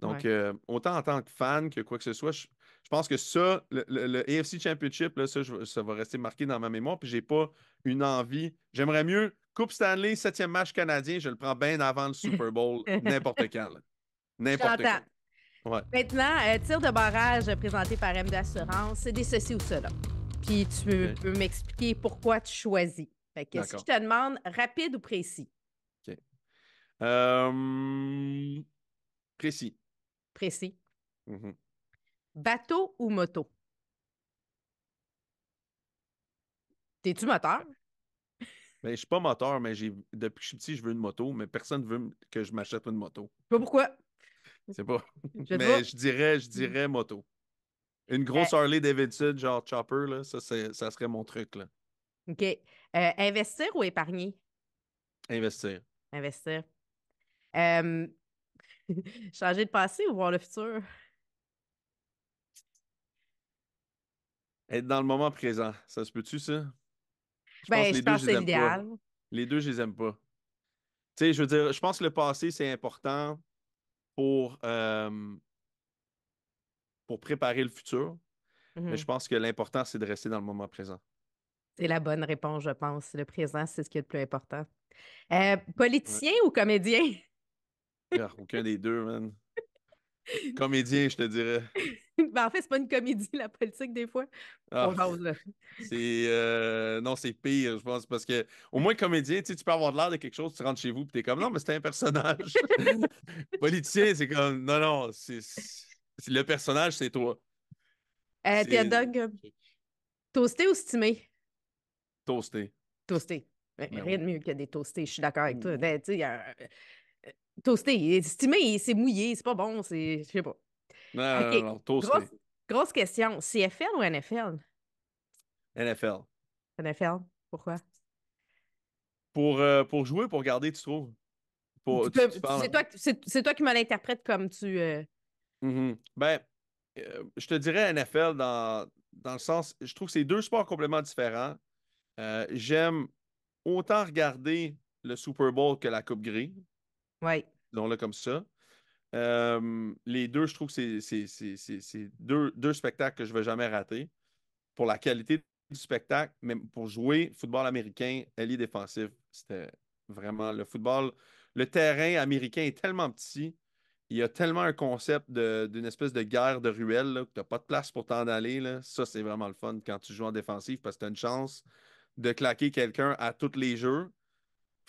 Donc, euh, autant en tant que fan que quoi que ce soit, je, je pense que ça, le, AFC Championship, ça, va rester marqué dans ma mémoire. Puis j'ai pas une envie. J'aimerais mieux Coupe Stanley, septième match canadien, je le prends bien avant le Super Bowl, n'importe quand. N'importe quand. Maintenant, euh, tir de barrage présenté par M d'assurance, c'est des ceci ou cela. Puis tu peux m'expliquer pourquoi tu choisis. Fait que, si je te demande rapide ou précis? OK. Euh, précis. Précis. Mm-hmm. Bateau ou moto? T'es-tu moteur? Je ben, je suis pas moteur, mais j'ai depuis que je suis petit, je veux une moto, mais personne ne veut que je m'achète une moto. Je sais pas pourquoi. C'est pas. Je mais je dirais, je dirais moto. Une ben grosse Harley Davidson, genre Chopper, là, ça, ça serait mon truc. OK. Euh, investir ou épargner? Investir. Investir. Euh, changer de passé ou voir le futur? Être dans le moment présent, ça se peut-tu, ça? Je pense ben, je pense que c'est l'idéal. Les deux, je les aime pas. Tu sais, je veux dire, je pense que le passé, c'est important pour, euh, pour préparer le futur. Mais mhm. je pense que l'important, c'est de rester dans le moment présent. C'est la bonne réponse, je pense. Le présent, c'est ce qui est le plus important. Euh, politicien ou comédien? aucun des deux, man. comédien, je te dirais. Ben, en fait, c'est pas une comédie, la politique, des fois. Ah. c'est. Euh, non, c'est pire, je pense, parce que au moins, comédien, tu peux avoir l'air de quelque chose, tu rentres chez vous, puis t'es comme, non, mais c'est un personnage. Politicien, c'est comme, non, non, c'est, le personnage, c'est toi. Euh, un dog euh, toasté ou stimé? Toasté. Toasté. Ben, ben rien de mieux que des toastés, je suis d'accord avec toi. Mais, mm. tu euh, toasté, stimé, c'est mouillé, c'est pas bon, c'est. Je sais pas. Grosse, question. CFL ou NFL? NFL. NFL. Pourquoi? Pour, euh, pour jouer, pour garder, tu trouves. c'est, toi, qui me l'interprète comme tu. Euh, mm-hmm. Ben, euh, je te dirais NFL dans, dans le sens. Je trouve que c'est deux sports complètement différents. j'aime autant regarder le Super Bowl que la Coupe gris Oui. Donc là comme ça les deux, je trouve que c'est deux, spectacles que je ne vais jamais rater pour la qualité du spectacle, mais pour jouer football américain, allié défensif, c'était vraiment le football. Le terrain américain est tellement petit, il y a tellement un concept d'une espèce de guerre de ruelle que tu n'as pas de place pour t'en aller. Ça, c'est vraiment le fun quand tu joues en défensif parce que tu as une chance de claquer quelqu'un à tous les jeux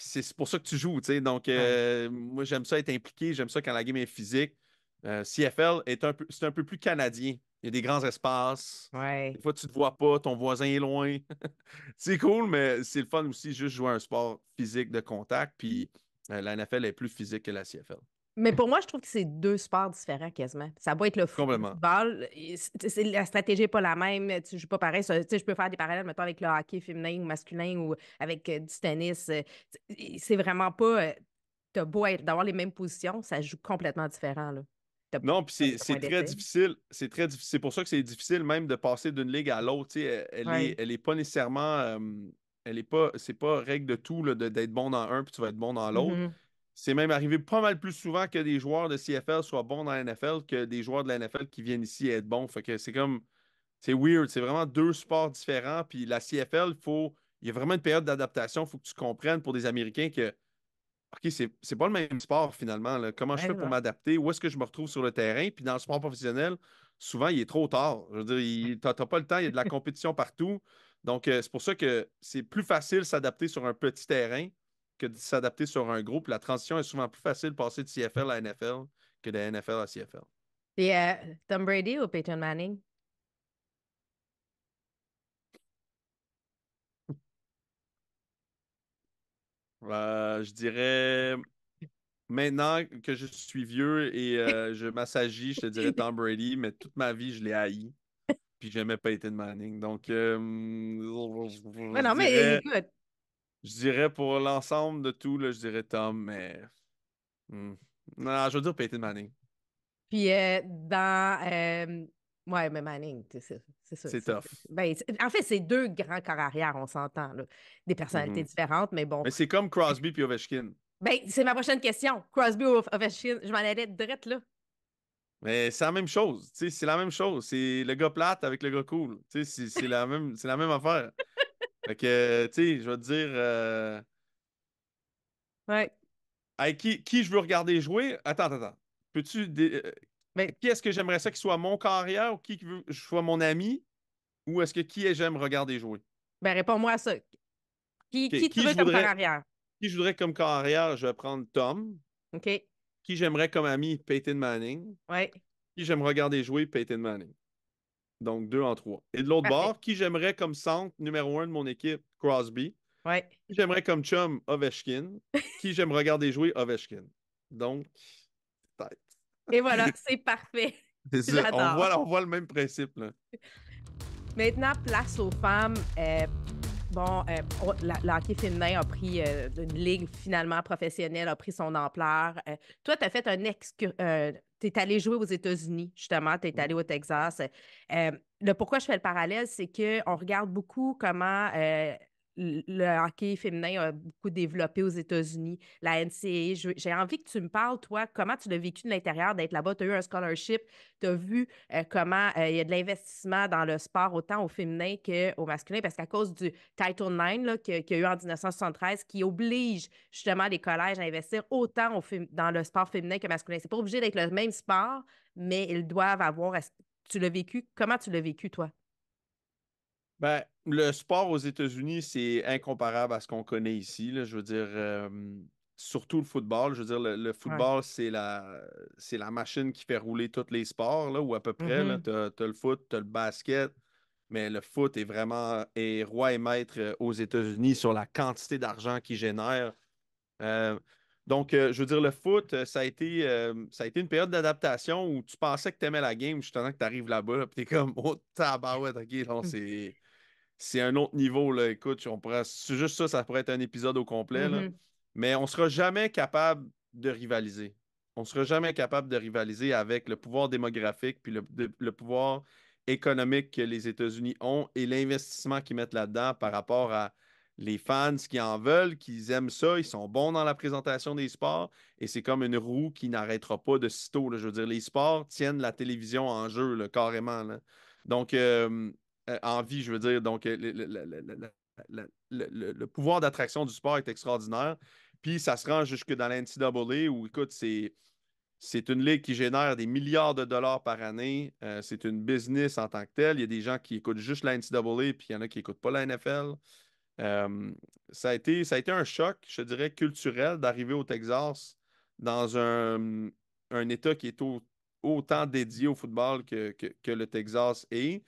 c'est pour ça que tu joues, tu sais. Donc, euh, moi, j'aime ça être impliqué, j'aime ça quand la game est physique. Euh, CFL, est un peu, c'est un peu plus canadien. Il y a des grands espaces. Des fois, tu ne te vois pas, ton voisin est loin. c'est cool, mais c'est le fun aussi, juste jouer un sport physique de contact. Puis euh, la NFL est plus physique que la CFL. Mais pour moi, je trouve que c'est deux sports différents quasiment. Ça va être le football. La stratégie n'est pas la même. Tu joues pas pareil. je peux faire des parallèles, mettons, avec le hockey féminin ou masculin ou avec euh, du tennis. Euh, c'est vraiment pas. Euh, tu as beau être d'avoir les mêmes positions, ça joue complètement différent. Là. Non, puis c'est très difficile. C'est très C'est pour ça que c'est difficile même de passer d'une ligue à l'autre. Elle, elle, est, est pas nécessairement. elle est pas. C'est pas règle de tout d'être bon dans un puis tu vas être bon dans l'autre. Mm-hmm. C'est même arrivé pas mal plus souvent que des joueurs de CFL soient bons dans la NFL que des joueurs de la NFL qui viennent ici être bons. Fait que c'est comme. C'est weird. C'est vraiment deux sports différents. Puis la CFL, faut, il y a vraiment une période d'adaptation. Il faut que tu comprennes pour des Américains que. OK, c'est pas le même sport finalement. Comment je fais pour m'adapter? Où est-ce que je me retrouve sur le terrain? Puis dans le sport professionnel, souvent, il est trop tard. Je veux dire, t'as pas le temps, il y a de la compétition partout. Donc, euh, c'est pour ça que c'est plus facile s'adapter sur un petit terrain que de s'adapter sur un groupe. La transition est souvent plus facile de passer de CFL à NFL que de NFL à CFL. Yeah. Euh, Tom Brady ou Peyton Manning? Euh, je dirais maintenant que je suis vieux et euh, je m'assagis, je te dirais Tom Brady, mais toute ma vie, je l'ai haï. Puis j'aimais Peyton Manning. Donc. mais non, mais écoute, je dirais pour l'ensemble de tout, là, je dirais Tom, mais. Hmm. Non, je veux dire Peyton Manning. Puis euh, dans. Euh, ouais, mais Manning, c'est ça. C'est tough. Ben, en fait, c'est deux grands corps arrière, on s'entend. Des personnalités mm-hmm. différentes, mais bon. Mais c'est comme Crosby puis Ovechkin. Ben, c'est ma prochaine question. Crosby ou Ovechkin, je m'en allais direct là. Mais c'est la même chose. C'est la même chose. C'est le gars plate avec le gars cool. C'est la, la même affaire. Fait que, tu sais, je vais te dire. Euh, ouais. qui, je veux regarder jouer? Attends, attends. Peux-tu. Euh, Mais... Qui est-ce que j'aimerais ça qui soit mon carrière ou qui veut que je sois mon ami? Ou est-ce que qui est j'aime regarder jouer? Ben, réponds-moi à ça. Qui, qui tu veux comme carrière? Qui je voudrais comme carrière? Je vais prendre Tom. OK. Qui j'aimerais comme ami? Peyton Manning. Ouais. Qui j'aime regarder jouer? Peyton Manning. Donc, deux en trois. Et de l'autre bord, qui j'aimerais comme centre numéro un de mon équipe? Crosby. Oui. Qui j'aimerais comme chum? Ovechkin. qui j'aime regarder jouer? Ovechkin. Donc, peut Et voilà, c'est parfait. C'est on, voit, on voit le même principe. Là. Maintenant, place aux femmes. Euh, Bon, euh, oh, la, féminin a pris euh, une ligue finalement professionnelle, a pris son ampleur. Euh, toi, tu as fait un excurs. Euh, tu es allé jouer aux États-Unis, justement, tu es allé au Texas. le pourquoi je fais le parallèle, c'est qu'on regarde beaucoup comment le hockey féminin a beaucoup développé aux États-Unis, la NCAA. J'ai envie que tu me parles, toi, comment tu l'as vécu de l'intérieur d'être là-bas. Tu as eu un scholarship, tu as vu euh, comment euh, il y a de l'investissement dans le sport, autant au féminin qu'au masculin, parce qu'à cause du Title IX qu'il y a eu en 1973, qui oblige justement les collèges à investir autant au dans le sport féminin que masculin. C'est pas obligé d'être le même sport, mais ils doivent avoir. Tu l'as vécu? Comment tu l'as vécu, toi? Ben, le sport aux États-Unis, c'est incomparable à ce qu'on connaît ici. Là. Je veux dire, surtout le football. Je veux dire, le, football, c'est la, la machine qui fait rouler tous les sports, là, ou à peu près. Mm-hmm. Tu as, le foot, tu as le basket, mais le foot est vraiment roi et maître euh, aux États-Unis sur la quantité d'argent qu'il génère. Euh, donc, euh, je veux dire, le foot, ça a été, ça a été une période d'adaptation où tu pensais que tu aimais la game, justement, que tu arrives là-bas, puis tu es comme, oh, tabarouette, ok, c'est c'est un autre niveau. Là. Écoute, on pourrait... juste ça, ça pourrait être un épisode au complet. là. Mm-hmm. Mais on ne sera jamais capable de rivaliser. On ne sera jamais capable de rivaliser avec le pouvoir démographique puis le, pouvoir économique que les États-Unis ont et l'investissement qu'ils mettent là-dedans par rapport à les fans qui en veulent, qu'ils aiment ça, ils sont bons dans la présentation des sports et c'est comme une roue qui n'arrêtera pas de sitôt. Là. Je veux dire, les sports tiennent la télévision en jeu carrément. Là. Donc, euh, euh, en vie, je veux dire. Donc, euh, le, pouvoir d'attraction du sport est extraordinaire. Puis ça se rend jusque dans l'NCAA où, écoute, c'est. C'est une ligue qui génère des milliards de dollars par année. Euh, c'est une business en tant que tel. Il y a des gens qui écoutent juste la NCAA, puis il y en a qui n'écoutent pas la NFL. ça, a été, ça a été un choc, je dirais, culturel d'arriver au Texas dans un, État qui est autant dédié au football que le Texas est.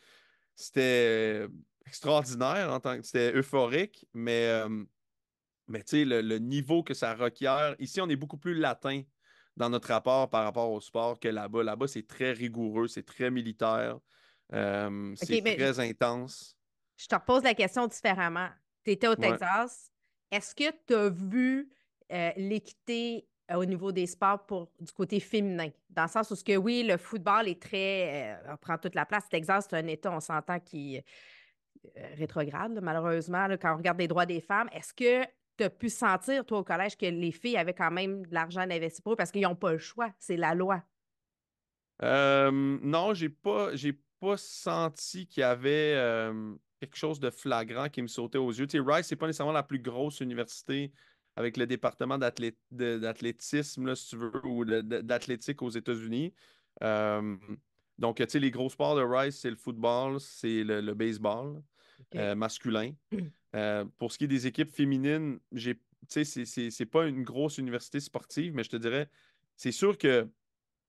C'était euh, extraordinaire en tant que. C'était euphorique, mais, euh, mais tu sais, le, niveau que ça requiert. Ici, on est beaucoup plus latin dans notre rapport par rapport au sport que là-bas. Là-bas, c'est très rigoureux, c'est très militaire, euh, c'est très intense. Je te repose la question différemment. Tu étais au Texas. Est-ce que tu as vu l'équité euh, au niveau des sports pour du côté féminin. Dans le sens où, ce que oui, le football est très. Euh, prend toute la place. Texas, c'est un État, on s'entend, qui est euh, rétrograde, malheureusement, quand on regarde les droits des femmes. Est-ce que tu as pu sentir, toi, au collège, que les filles avaient quand même de l'argent investir pour eux parce qu'ils n'ont pas le choix? C'est la loi. non, j'ai pas, j'ai pas senti qu'il y avait quelque chose de flagrant qui me sautait aux yeux. Tu sais, Rice, c'est pas nécessairement la plus grosse université avec le département d'athlétisme, si tu veux, ou d'athlétique aux États-Unis. Euh, donc, tu sais, les gros sports de Rice, c'est le football, c'est le, baseball euh, masculin. Mm. Euh, pour ce qui est des équipes féminines, j'ai, tu sais, c'est pas une grosse université sportive, mais je te dirais, c'est sûr que,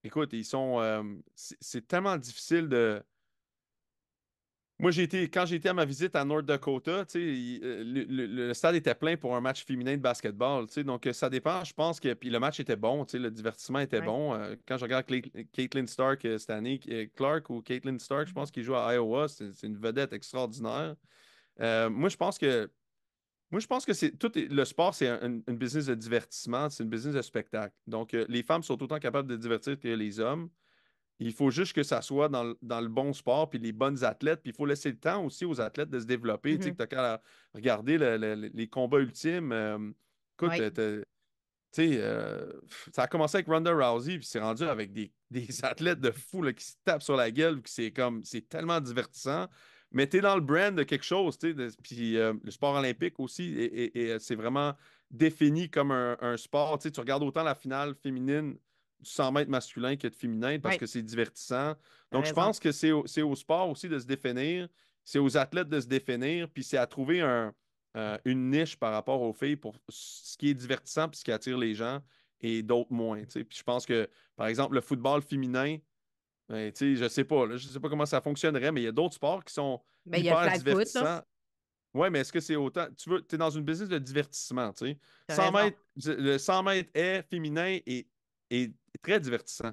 écoute, ils sont, c'est tellement difficile de, moi, j'ai été, quand j'étais à ma visite à North Dakota, euh, le, stade était plein pour un match féminin de basketball. Donc, euh, ça dépend. Je pense que puis le match était bon, le divertissement était bon. Euh, quand je regarde Caitlin Stark cette année, Clark ou Caitlin Stark, je mm-hmm. pense qu'ils jouent à Iowa. C'est une vedette extraordinaire. moi, je pense que moi, je pense que c'est tout le sport, c'est un, une business de divertissement, c'est une business de spectacle. Donc, les femmes sont autant capables de divertir que les hommes. Il faut juste que ça soit dans, le, bon sport, puis les bonnes athlètes. Puis il faut laisser le temps aussi aux athlètes de se développer. Mm Tu sais, mmh qu'à regarder les combats ultimes. écoute, euh, tu sais, euh, ça a commencé avec Ronda Rousey, puis c'est rendu avec des, athlètes de fou qui se tapent sur la gueule, c'est comme, c'est tellement divertissant. Mais tu es dans le brand de quelque chose, tu sais. Puis euh, le sport olympique aussi, et, c'est vraiment défini comme un, sport. tu regardes autant la finale féminine 100 mètres masculin que de féminin parce que c'est divertissant. Donc, je pense que c'est au, au, sport aussi de se définir, c'est aux athlètes de se définir, puis c'est à trouver un, euh, une niche par rapport aux filles pour ce qui est divertissant puis ce qui attire les gens et d'autres moins. Puis je pense que, par exemple, le football féminin, ben, je sais pas, je sais pas comment ça fonctionnerait, mais il y a d'autres sports qui sont mais ben, hyper y a divertissants. Oui, mais est-ce que c'est autant. Tu veux, es dans une business de divertissement, tu sais. 100 mètres, le 100 mètres est féminin et très divertissant.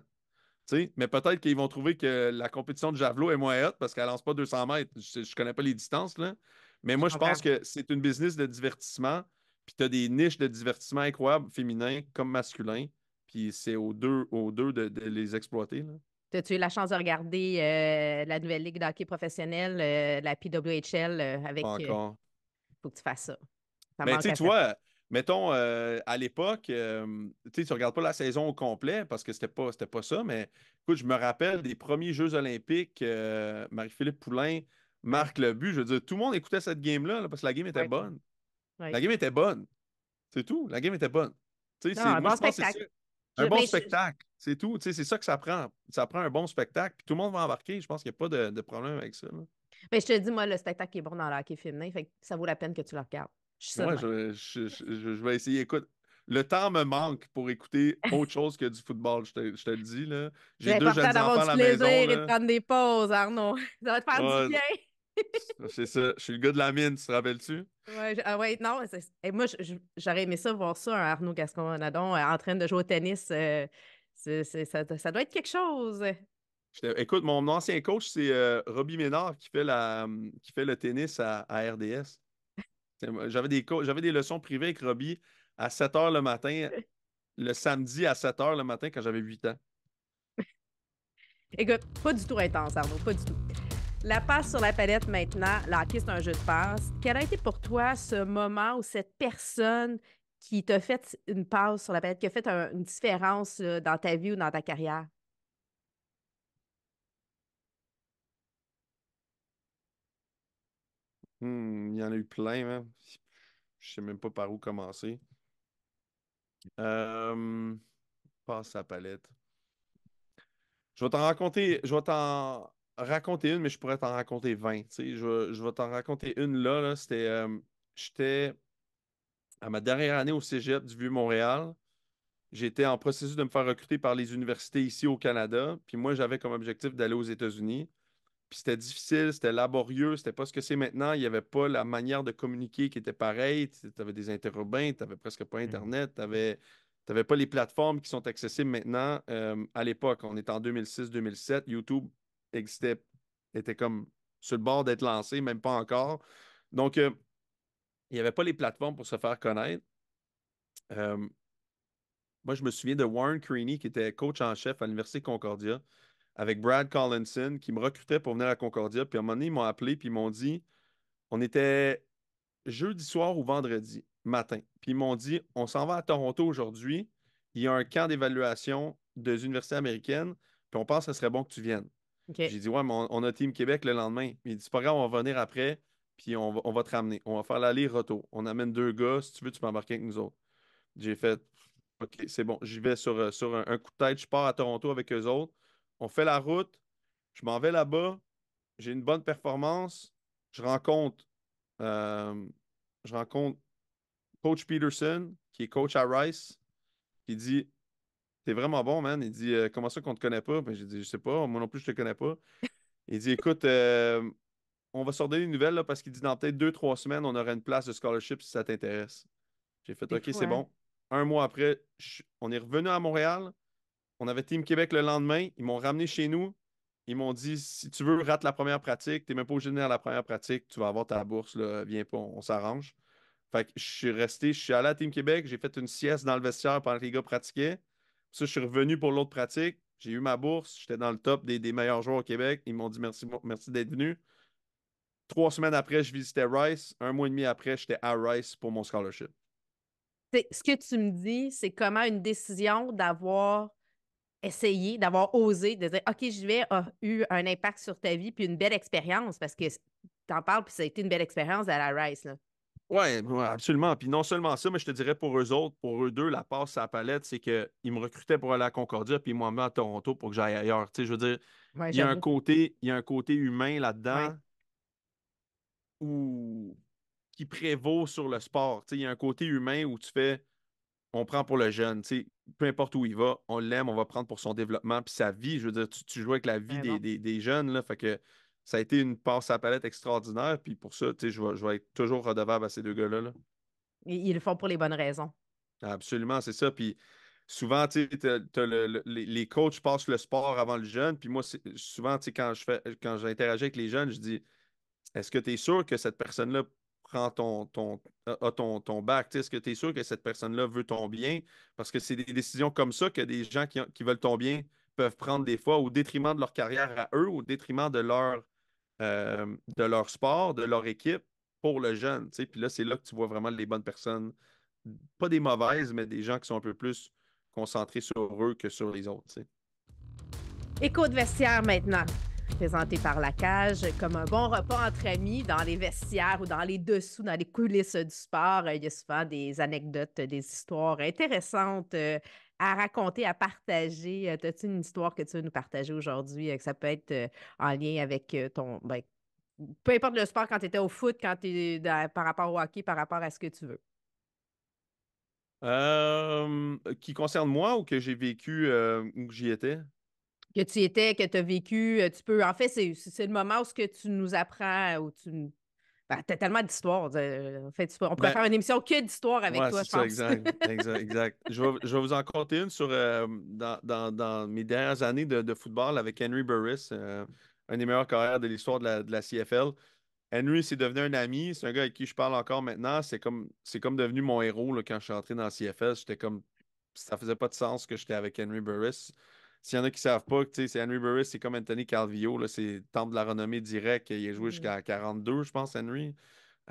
mais peut-être qu'ils vont trouver que la compétition de javelot est moins haute parce qu'elle lance pas 200 mètres. Je ne connais pas les distances. Là. Mais moi, je pense que c'est une business de divertissement. Puis tu as des niches de divertissement incroyables, féminin comme masculin. Puis c'est aux deux, aux deux de, les exploiter. Là. as eu la chance de regarder euh, la nouvelle ligue d'hockey professionnelle, euh, la PWHL, euh, avec. Encore. Il faut que tu fasses ça. Ben, mais tu toi mettons, euh, à l'époque, euh, tu ne regardes pas la saison au complet parce que c'était pas, pas ça, mais écoute, je me rappelle des premiers Jeux olympiques, euh, Marie-Philippe Poulain marque le but. Je veux dire, tout le monde écoutait cette game-là parce que la game était bonne. La game était bonne. C'est tout. La game était bonne. c'est, un bon spectacle. C'est, tout. c'est ça que ça prend. Ça prend un bon spectacle. Puis tout le monde va embarquer. Je pense qu'il n'y a pas de, problème avec ça. Mais je te dis, moi, le spectacle qui est bon dans le hockey féminin. Fait ça vaut la peine que tu le regardes. Je Moi, je, je, je, vais essayer. Écoute, le temps me manque pour écouter autre chose que du football, je te, le dis. Là. J'ai deux jeunes enfants à la maison. plaisir et de prendre des pauses, Arnaud. Ça va te faire du bien. c'est ça. Je suis le gars de la mine, tu te rappelles-tu? Oui, ah ouais, non. moi, j'aurais aimé ça, voir ça, un hein, Arnaud Gascon-Nadon euh, en train de jouer au tennis. Euh, c'est, ça, doit être quelque chose. Écoute, mon ancien coach, c'est euh, Robbie Ménard qui fait, la, qui fait le tennis à RDS. J'avais des, leçons privées avec Robbie à 7 h le matin, le samedi à 7 h le matin quand j'avais 8 ans. Écoute, pas du tout intense, Arnaud, pas du tout. La passe sur la palette maintenant, la c'est un jeu de passe. Quel a été pour toi ce moment ou cette personne qui t'a fait une passe sur la palette, qui a fait une différence euh, dans ta vie ou dans ta carrière? Hmm, il y en a eu plein, Je Je sais même pas par où commencer. Euh, passe la palette. Je vais t'en raconter, je raconter une, mais je pourrais t'en raconter 20. Je vais, t'en raconter une là. C'était, euh, j'étais à ma dernière année au cégep du Vieux-Montréal. J'étais en processus de me faire recruter par les universités ici au Canada. Puis moi, j'avais comme objectif d'aller aux États-Unis. Puis c'était difficile, c'était laborieux, c'était pas ce que c'est maintenant. Il n'y avait pas la manière de communiquer qui était pareille. Tu avais des interurbains, tu n'avais presque pas mmh Internet, tu n'avais pas les plateformes qui sont accessibles maintenant. Euh, à l'époque, on était en 2006-2007, YouTube existait, était comme sur le bord d'être lancé, même pas encore. Donc, euh, il n'y avait pas les plateformes pour se faire connaître. Euh, moi, je me souviens de Warren Creaney, qui était coach en chef à l'Université Concordia, avec Brad Collinson qui me recrutait pour venir à Concordia. Puis à un moment donné, ils m'ont appelé puis ils m'ont dit on était jeudi soir ou vendredi matin. Puis ils m'ont dit on s'en va à Toronto aujourd'hui. Il y a un camp d'évaluation des universités américaines. Puis on pense que ce serait bon que tu viennes. J'ai dit ouais, mais on, a Team Québec le lendemain. Il dit c'est pas grave, on va venir après. Puis on va, te ramener. On va faire l'aller-retour. On amène deux gars. Si tu veux, tu peux embarquer avec nous autres. J'ai fait OK, c'est bon. J'y vais sur, euh, sur un, un coup de tête. Je pars à Toronto avec eux autres on fait la route, je m'en vais là-bas, j'ai une bonne performance, je rencontre, euh, je rencontre Coach Peterson, qui est coach à Rice, qui dit T'es vraiment bon, man. Il dit euh, Comment ça qu'on te connaît pas ben, J'ai dit Je sais pas, moi non plus, je te connais pas. Il dit Écoute, euh, on va sortir des nouvelles parce qu'il dit Dans peut-être deux, trois semaines, on aura une place de scholarship si ça t'intéresse. J'ai fait OK, c'est bon. Un mois après, on est revenu à Montréal. On avait Team Québec le lendemain. Ils m'ont ramené chez nous. Ils m'ont dit si tu veux, rate la première pratique. Tu n'es même pas obligé de à la première pratique. Tu vas avoir ta bourse. viens pas, on, s'arrange. Fait que je suis resté, je suis allé à Team Québec. J'ai fait une sieste dans le vestiaire pendant que les gars pratiquaient. je suis revenu pour l'autre pratique. J'ai eu ma bourse. J'étais dans le top des, meilleurs joueurs au Québec. Ils m'ont dit merci, merci d'être venu. Trois semaines après, je visitais Rice. Un mois et demi après, j'étais à Rice pour mon scholarship. Ce que tu me dis, c'est comment une décision d'avoir essayer d'avoir osé, de dire OK, je vais a ah, eu un impact sur ta vie, puis une belle expérience, parce que t'en parles, puis ça a été une belle expérience à la race. Oui, ouais, absolument. Puis non seulement ça, mais je te dirais pour eux autres, pour eux deux, la passe à la palette, c'est qu'ils me recrutaient pour aller à Concordia, puis moi même à Toronto pour que j'aille ailleurs. je veux dire, il, y a un côté, il y a un côté humain là-dedans qui prévaut sur le sport. il y a un côté humain où tu fais on prend pour le jeune. Tu sais, peu importe où il va, on l'aime, on va prendre pour son développement puis sa vie. Je veux dire, tu, joues avec la vie ben des, jeunes, là, fait que ça a été une passe à palette extraordinaire. Puis pour ça, je vais, je vais être toujours redevable à ces deux gars-là. Ils le font pour les bonnes raisons. Absolument, c'est ça. Puis souvent, tu les coachs passent le sport avant le jeune. Puis moi, souvent, quand je fais, quand j'interagis avec les jeunes, je dis, est-ce que tu es sûr que cette personne-là prend euh, ah, ton, ton, bac? Est-ce que tu es sûr que cette personne-là veut ton bien? Parce que c'est des décisions comme ça que des gens qui, veulent ton bien peuvent prendre des fois au détriment de leur carrière à eux, au détriment de leur, euh, de leur sport, de leur équipe pour le jeune. Puis là, c'est là que tu vois vraiment les bonnes personnes. Pas des mauvaises, mais des gens qui sont un peu plus concentrés sur eux que sur les autres. T'sais. Écho de vestiaire maintenant présenté par la cage, comme un bon repas entre amis dans les vestiaires ou dans les dessous, dans les coulisses du sport. Il y a souvent des anecdotes, des histoires intéressantes euh, à raconter, à partager. Euh, As-tu une histoire que tu veux nous partager aujourd'hui, euh, que ça peut être en lien avec ton... Ben, peu importe le sport, quand tu étais au foot, quand par rapport au hockey, par rapport à ce que tu veux. qui concerne moi ou que j'ai vécu ou où j'y étais? que tu étais, que tu as vécu. Euh, tu peux. En fait, c'est le moment où ce que tu nous apprends, où tu ben, t'as tellement d'histoires. En fait, on pourrait ben faire une émission que d'histoire avec toi, je Exact, exact, exact. Je vais, vous en compter une sur euh, dans, mes dernières années de, football avec Henry Burris, euh, un des meilleurs carrières de l'histoire de, de la, CFL. Henry, c'est devenu un ami. C'est un gars avec qui je parle encore maintenant. C'est comme, comme devenu mon héros quand je suis entré dans la CFL. J'étais comme. Ça faisait pas de sens que j'étais avec Henry Burris. S'il y en a qui ne savent pas, c'est Henry Burris, c'est comme Anthony Calvillo, c'est temple de la renommée directe. Il a joué mm-hmm. jusqu'à 42, je pense, Henry.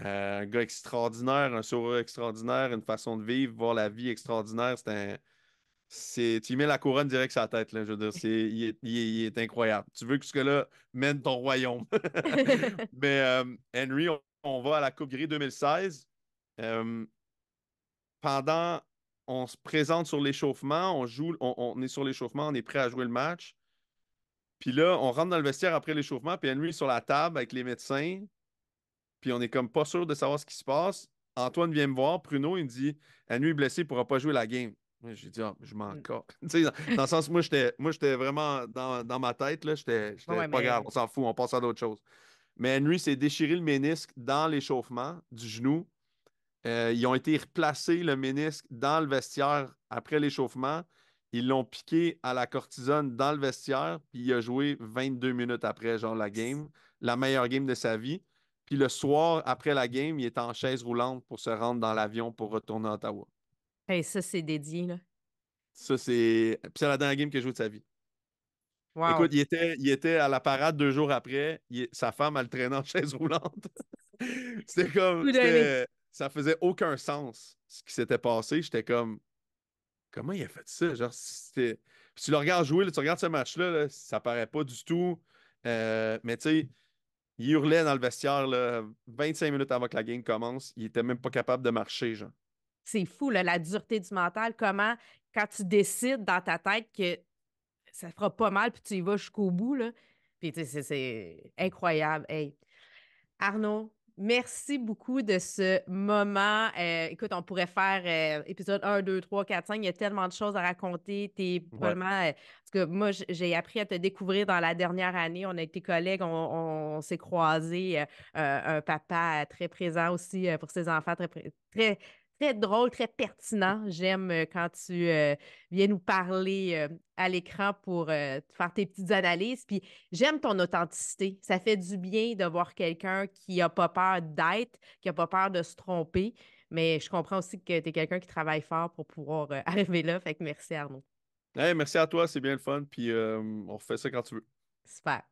Euh, un gars extraordinaire, un sourire extraordinaire, une façon de vivre, voir la vie extraordinaire. C'est un. tu mets la couronne direct sur la tête. Là, je veux dire, c'est, il, est, incroyable. Tu veux que ce gars-là mène ton royaume. Mais euh, Henry, on, va à la Coupe Gris 2016. Euh, pendant on se présente sur l'échauffement, on joue, on, est sur l'échauffement, on est prêt à jouer le match. Puis là, on rentre dans le vestiaire après l'échauffement, puis Henry est sur la table avec les médecins, puis on est comme pas sûr de savoir ce qui se passe. Antoine vient me voir, Bruno, il me dit Henry est blessé, il pourra pas jouer la game. J'ai dit, ah, je m'en mm. dans, dans le sens, moi, j'étais, moi, j'étais vraiment dans, ma tête, là, j'étais, pas grave, on s'en fout, on passe à d'autres choses. Mais Henry s'est déchiré le ménisque dans l'échauffement du genou. Euh, ils ont été replacés, le ménisque, dans le vestiaire après l'échauffement. Ils l'ont piqué à la cortisone dans le vestiaire, puis il a joué 22 minutes après, genre, la game, la meilleure game de sa vie. Puis le soir, après la game, il est en chaise roulante pour se rendre dans l'avion pour retourner à Ottawa. et ça, c'est dédié, là. Ça, c'est. Puis c'est la dernière game qu'il a joué de sa vie. Écoute, il était, à la parade deux jours après. Sa femme, elle le traînait en chaise roulante. c'était comme ça faisait aucun sens ce qui s'était passé. J'étais comme, comment il a fait ça? Genre, c'était... tu le regardes jouer, tu regardes ce match-là, ça paraît pas du tout. Euh, mais tu sais, il hurlait dans le vestiaire là, 25 minutes avant que la game commence. Il était même pas capable de marcher, C'est fou, la dureté du mental. Comment, quand tu décides dans ta tête que ça fera pas mal, puis tu y vas jusqu'au bout, là. Puis c'est incroyable. Hey. Arnaud, Merci beaucoup de ce moment. Euh, écoute, on pourrait faire euh, épisode 1, 2, 3, 4, 5. Il y a tellement de choses à raconter. T'es parce euh, que moi, j'ai appris à te découvrir dans la dernière année. On a été collègues, on, s'est croisés. un papa très présent aussi pour ses enfants, très, très très drôle, très pertinent. J'aime euh, quand tu euh, viens nous parler euh, à l'écran pour faire tes petites analyses. Puis j'aime ton authenticité. Ça fait du bien de voir quelqu'un qui n'a pas peur d'être, qui n'a pas peur de se tromper. Mais je comprends aussi que tu es quelqu'un qui travaille fort pour pouvoir arriver là. Fait que merci Arnaud. merci à toi, c'est bien le fun. Puis on refait ça quand tu veux. Super.